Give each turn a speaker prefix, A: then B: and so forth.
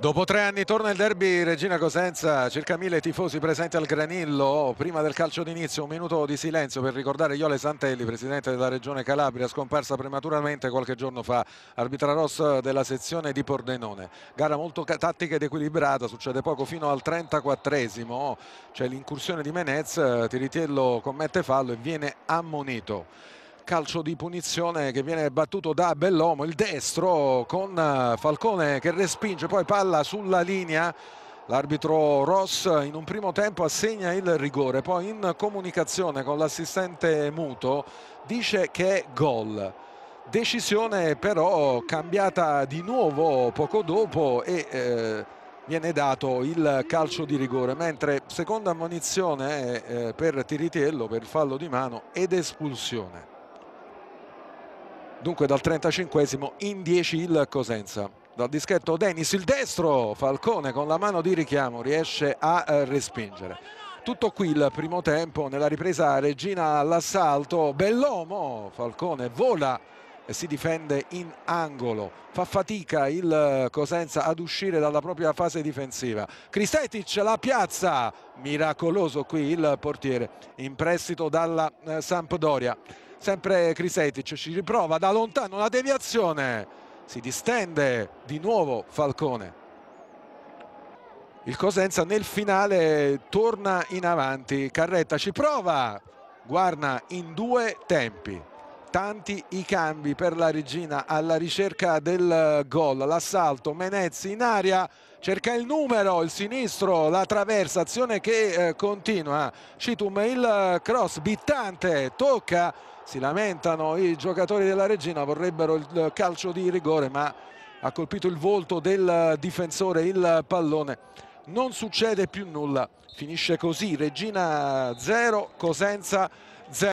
A: Dopo tre anni torna il derby Regina Cosenza, circa mille tifosi presenti al Granillo. Prima del calcio d'inizio un minuto di silenzio per ricordare Iole Santelli, presidente della regione Calabria, scomparsa prematuramente qualche giorno fa, arbitra Ross della sezione di Pordenone. Gara molto tattica ed equilibrata, succede poco fino al 34esimo, c'è l'incursione di Menez, Tiritiello commette fallo e viene ammonito calcio di punizione che viene battuto da Bellomo, il destro con eh, Falcone che respinge, poi palla sulla linea. L'arbitro Ross in un primo tempo assegna il rigore, poi in comunicazione con l'assistente Muto dice che è gol. Decisione però cambiata di nuovo poco dopo e eh, viene dato il calcio di rigore, mentre seconda ammonizione eh, per Tiritiello per il fallo di mano ed espulsione dunque dal 35 in 10 il Cosenza dal dischetto Denis il destro Falcone con la mano di richiamo riesce a eh, respingere tutto qui il primo tempo nella ripresa Regina all'assalto Bellomo Falcone vola e si difende in angolo fa fatica il Cosenza ad uscire dalla propria fase difensiva Cristetic la piazza miracoloso qui il portiere in prestito dalla eh, Sampdoria sempre Crisetic ci riprova da lontano la deviazione si distende di nuovo Falcone il Cosenza nel finale torna in avanti Carretta ci prova guarda in due tempi tanti i cambi per la Regina alla ricerca del gol, l'assalto, Menezzi in aria, cerca il numero, il sinistro, la traversa, azione che eh, continua, Citum il eh, cross, bittante, tocca, si lamentano i giocatori della Regina, vorrebbero il eh, calcio di rigore ma ha colpito il volto del eh, difensore il pallone, non succede più nulla, finisce così, Regina 0, Cosenza 0.